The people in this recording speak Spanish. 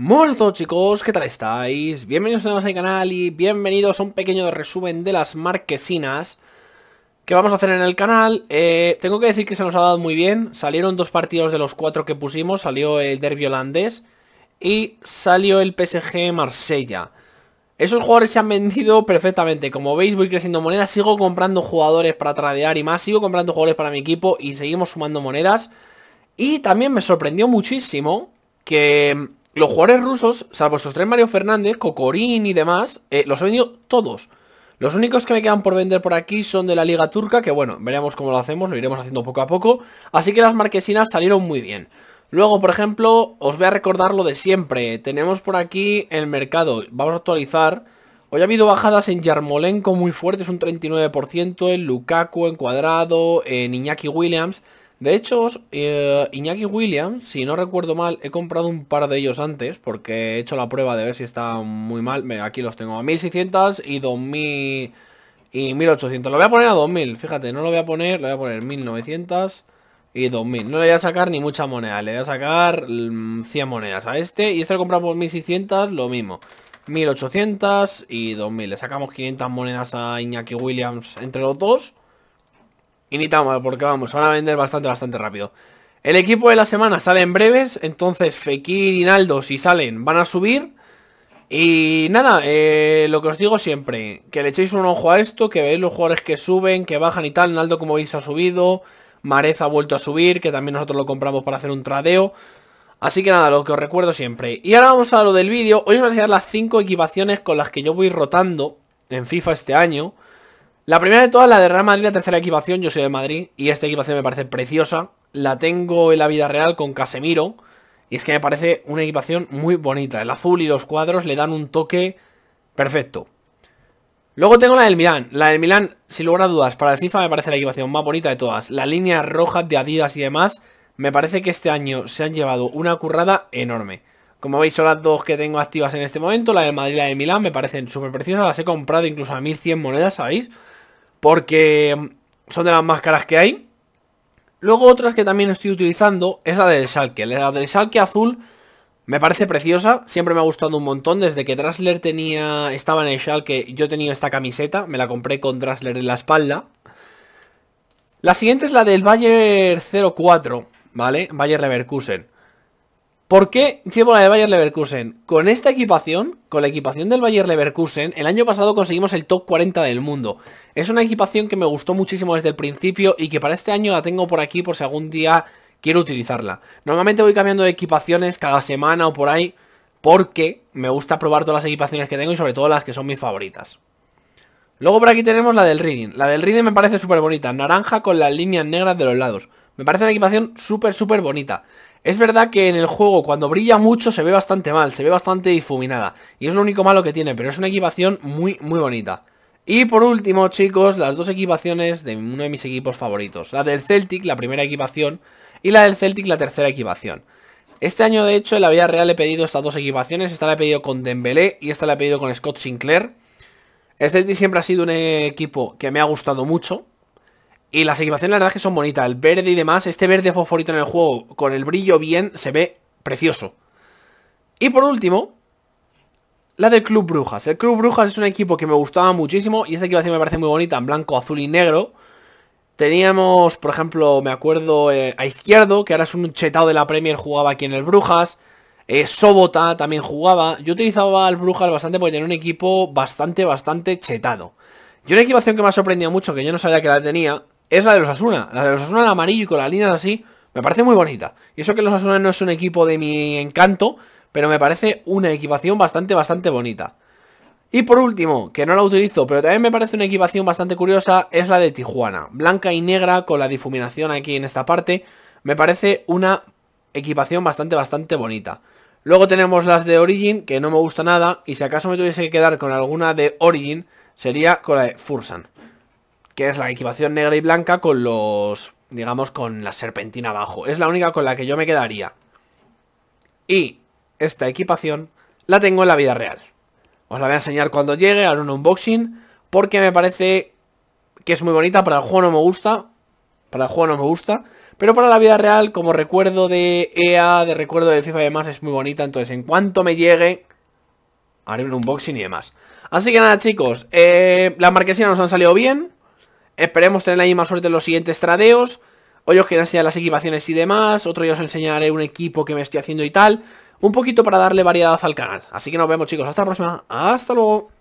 muerto chicos, ¿qué tal estáis? Bienvenidos a mi canal y bienvenidos a un pequeño resumen de las marquesinas que vamos a hacer en el canal. Eh, tengo que decir que se nos ha dado muy bien, salieron dos partidos de los cuatro que pusimos, salió el derbi holandés y salió el PSG Marsella. Esos jugadores se han vendido perfectamente, como veis voy creciendo monedas, sigo comprando jugadores para tradear y más, sigo comprando jugadores para mi equipo y seguimos sumando monedas. Y también me sorprendió muchísimo que los jugadores rusos, salvo estos tres Mario Fernández, Cocorín y demás, eh, los he vendido todos. Los únicos que me quedan por vender por aquí son de la Liga Turca, que bueno, veremos cómo lo hacemos, lo iremos haciendo poco a poco. Así que las marquesinas salieron muy bien. Luego, por ejemplo, os voy a recordar lo de siempre. Tenemos por aquí el mercado. Vamos a actualizar. Hoy ha habido bajadas en Yarmolenko muy fuertes, un 39%, en Lukaku, en Cuadrado, en Iñaki Williams... De hecho, eh, Iñaki Williams, si no recuerdo mal, he comprado un par de ellos antes porque he hecho la prueba de ver si están muy mal. aquí los tengo a 1600 y 2000 y 1800. Lo voy a poner a 2000, fíjate, no lo voy a poner, lo voy a poner 1900 y 2000. No le voy a sacar ni mucha moneda, le voy a sacar 100 mm, monedas a este y este lo compramos por 1600, lo mismo. 1800 y 2000. Le sacamos 500 monedas a Iñaki Williams entre los dos. Y ni tan porque vamos, van a vender bastante, bastante rápido. El equipo de la semana sale en breves, entonces Fekir y Naldo, si salen, van a subir. Y nada, eh, lo que os digo siempre, que le echéis un ojo a esto, que veáis los jugadores que suben, que bajan y tal. Naldo, como veis, ha subido. Marez ha vuelto a subir, que también nosotros lo compramos para hacer un tradeo. Así que nada, lo que os recuerdo siempre. Y ahora vamos a lo del vídeo. Hoy os voy a enseñar las 5 equipaciones con las que yo voy rotando en FIFA este año. La primera de todas, la de Real Madrid, la tercera equipación. Yo soy de Madrid y esta equipación me parece preciosa. La tengo en la vida real con Casemiro. Y es que me parece una equipación muy bonita. El azul y los cuadros le dan un toque perfecto. Luego tengo la del Milán. La del Milán, sin lugar a dudas, para la FIFA me parece la equipación más bonita de todas. la línea roja de Adidas y demás. Me parece que este año se han llevado una currada enorme. Como veis son las dos que tengo activas en este momento. La del Madrid y la de Milán me parecen súper preciosas. Las he comprado incluso a 1100 monedas, ¿sabéis? Porque mm, son de las máscaras que hay. Luego otras que también estoy utilizando es la del Shalke. La del Shalke azul me parece preciosa, siempre me ha gustado un montón. Desde que Drasler tenía, estaba en el Shalke. yo tenía esta camiseta, me la compré con Drasler en la espalda. La siguiente es la del Bayer 04, ¿vale? Bayer Leverkusen. ¿Por qué llevo la de Bayer Leverkusen? Con esta equipación, con la equipación del Bayer Leverkusen, el año pasado conseguimos el top 40 del mundo. Es una equipación que me gustó muchísimo desde el principio y que para este año la tengo por aquí por si algún día quiero utilizarla. Normalmente voy cambiando de equipaciones cada semana o por ahí porque me gusta probar todas las equipaciones que tengo y sobre todo las que son mis favoritas. Luego por aquí tenemos la del Reading. La del Reading me parece súper bonita, naranja con las líneas negras de los lados. Me parece una equipación súper, súper bonita. Es verdad que en el juego cuando brilla mucho se ve bastante mal, se ve bastante difuminada. Y es lo único malo que tiene, pero es una equipación muy, muy bonita. Y por último, chicos, las dos equipaciones de uno de mis equipos favoritos. La del Celtic, la primera equipación, y la del Celtic, la tercera equipación. Este año, de hecho, en la vida Real he pedido estas dos equipaciones. Esta la he pedido con Dembélé y esta la he pedido con Scott Sinclair. El Celtic siempre ha sido un equipo que me ha gustado mucho. Y las equipaciones, la verdad, es que son bonitas. El verde y demás, este verde fosforito en el juego, con el brillo bien, se ve precioso. Y por último, la del Club Brujas. El Club Brujas es un equipo que me gustaba muchísimo y esta equipación me parece muy bonita, en blanco, azul y negro. Teníamos, por ejemplo, me acuerdo eh, a Izquierdo, que ahora es un chetado de la Premier, jugaba aquí en el Brujas. Eh, Sobota también jugaba. Yo utilizaba al Brujas bastante porque tenía un equipo bastante, bastante chetado. Y una equipación que me ha sorprendido mucho, que yo no sabía que la tenía, es la de los Asuna. La de los Asuna en amarillo y con las líneas así, me parece muy bonita. Y eso que los Asuna no es un equipo de mi encanto, pero me parece una equipación bastante, bastante bonita. Y por último, que no la utilizo, pero también me parece una equipación bastante curiosa, es la de Tijuana. Blanca y negra con la difuminación aquí en esta parte. Me parece una equipación bastante, bastante bonita. Luego tenemos las de Origin, que no me gusta nada, y si acaso me tuviese que quedar con alguna de Origin, sería con la de Fursan que es la equipación negra y blanca con los, digamos, con la serpentina abajo. Es la única con la que yo me quedaría. Y esta equipación la tengo en la vida real. Os la voy a enseñar cuando llegue, haré un unboxing, porque me parece que es muy bonita, para el juego no me gusta, para el juego no me gusta, pero para la vida real, como recuerdo de EA, de recuerdo de FIFA y demás, es muy bonita, entonces en cuanto me llegue, haré un unboxing y demás. Así que nada chicos, La eh, las marquesinas nos han salido bien, Esperemos tener ahí más suerte en los siguientes tradeos. Hoy os quiero enseñar las equipaciones y demás. Otro día os enseñaré un equipo que me estoy haciendo y tal. Un poquito para darle variedad al canal. Así que nos vemos chicos. Hasta la próxima. Hasta luego.